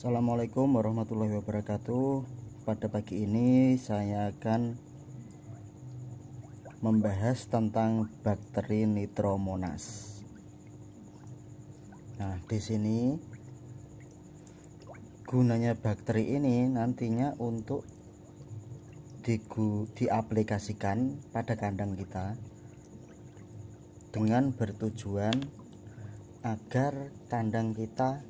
Assalamualaikum warahmatullahi wabarakatuh Pada pagi ini saya akan membahas tentang bakteri nitromonas Nah di sini gunanya bakteri ini nantinya untuk digu, diaplikasikan pada kandang kita dengan bertujuan agar kandang kita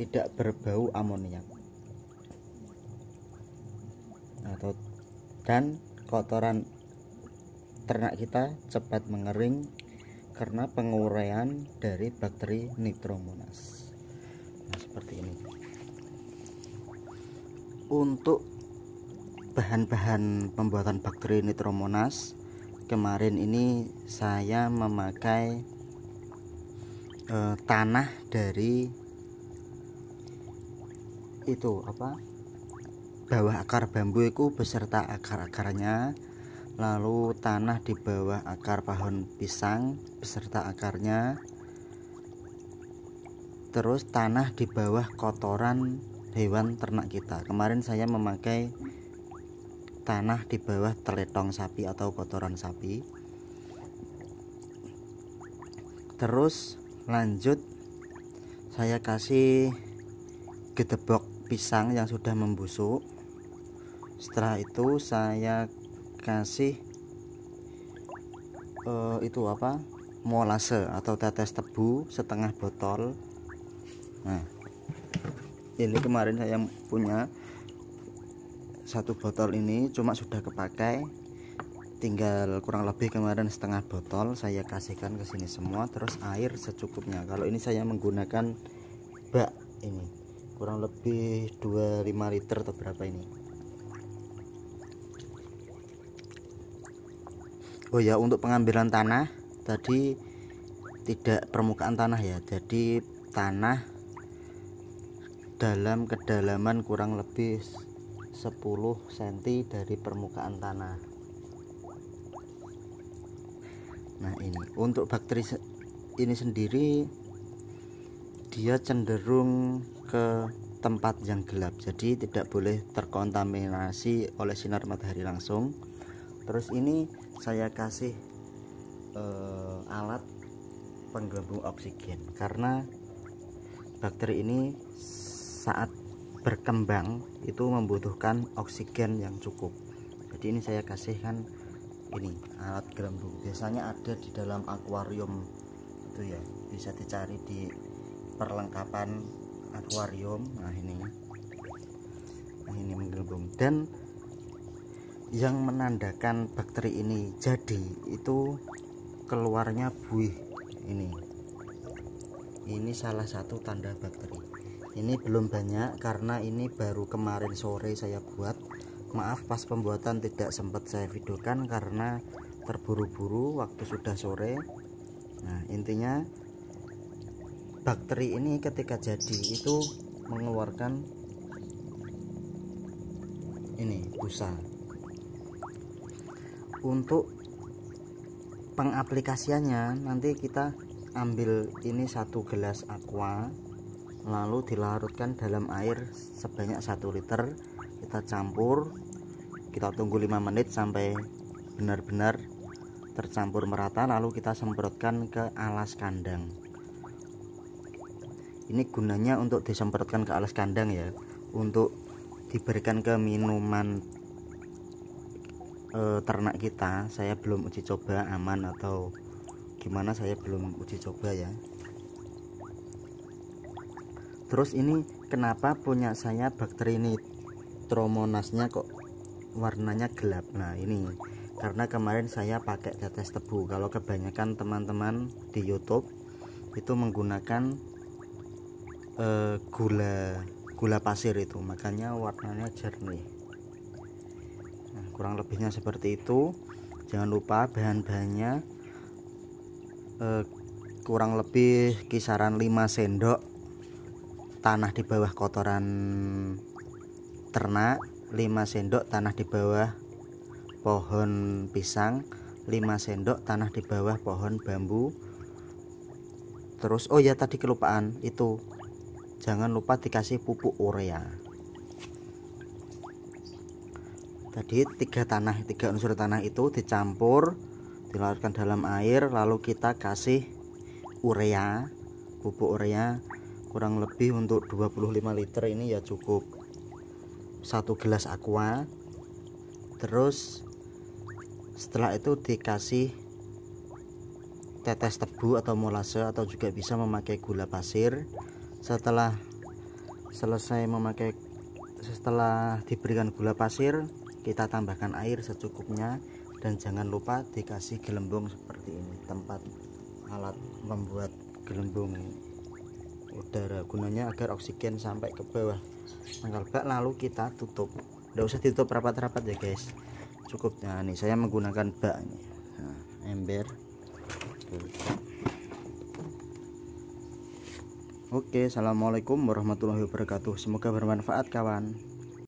tidak berbau amoniak atau dan kotoran ternak kita cepat mengering karena penguraian dari bakteri nitromonas nah, seperti ini untuk bahan-bahan pembuatan bakteri nitromonas kemarin ini saya memakai e, tanah dari itu apa bawah akar bambu itu beserta akar-akarnya lalu tanah di bawah akar pohon pisang beserta akarnya terus tanah di bawah kotoran hewan ternak kita kemarin saya memakai tanah di bawah teletong sapi atau kotoran sapi terus lanjut saya kasih gedebok pisang yang sudah membusuk setelah itu saya kasih uh, itu apa molase atau tetes tebu setengah botol nah ini kemarin saya punya satu botol ini cuma sudah kepakai tinggal kurang lebih kemarin setengah botol saya kasihkan ke sini semua terus air secukupnya kalau ini saya menggunakan bak ini kurang lebih 25 liter atau berapa ini oh ya untuk pengambilan tanah tadi tidak permukaan tanah ya jadi tanah dalam kedalaman kurang lebih 10 cm dari permukaan tanah nah ini untuk bakteri ini sendiri dia cenderung ke tempat yang gelap jadi tidak boleh terkontaminasi oleh sinar matahari langsung terus ini saya kasih uh, alat penggembung oksigen karena bakteri ini saat berkembang itu membutuhkan oksigen yang cukup jadi ini saya kasihkan ini alat gelembung biasanya ada di dalam akuarium itu ya bisa dicari di perlengkapan akuarium nah ini ya. nah ini menggelembung dan yang menandakan bakteri ini jadi itu keluarnya buih ini ini salah satu tanda bakteri ini belum banyak karena ini baru kemarin sore saya buat maaf pas pembuatan tidak sempat saya videokan karena terburu-buru waktu sudah sore nah intinya bakteri ini ketika jadi itu mengeluarkan ini busa untuk pengaplikasiannya nanti kita ambil ini satu gelas aqua lalu dilarutkan dalam air sebanyak satu liter kita campur kita tunggu 5 menit sampai benar-benar tercampur merata lalu kita semprotkan ke alas kandang ini gunanya untuk disemprotkan ke alas kandang ya untuk diberikan ke minuman e, ternak kita saya belum uji coba aman atau gimana saya belum uji coba ya terus ini kenapa punya saya bakteri ini, tromonasnya kok warnanya gelap nah ini karena kemarin saya pakai tetes tebu kalau kebanyakan teman-teman di YouTube itu menggunakan Eh, gula gula pasir itu makanya warnanya jernih nah, kurang lebihnya seperti itu jangan lupa bahan-bahannya uh, kurang lebih kisaran 5 sendok tanah di bawah kotoran ternak 5 sendok tanah di bawah pohon pisang 5 sendok tanah di bawah pohon bambu terus oh ya tadi kelupaan itu jangan lupa dikasih pupuk urea jadi tiga tanah tiga unsur tanah itu dicampur dilarutkan dalam air lalu kita kasih urea pupuk urea kurang lebih untuk 25 liter ini ya cukup satu gelas aqua terus setelah itu dikasih tetes tebu atau molase atau juga bisa memakai gula pasir setelah selesai memakai setelah diberikan gula pasir kita tambahkan air secukupnya dan jangan lupa dikasih gelembung seperti ini tempat alat membuat gelembung udara gunanya agar oksigen sampai ke bawah tanggal bak lalu kita tutup tidak usah ditutup rapat-rapat ya guys cukup nah ini saya menggunakan bak ini nah, ember Tuh. Oke, assalamualaikum warahmatullahi wabarakatuh. Semoga bermanfaat, kawan.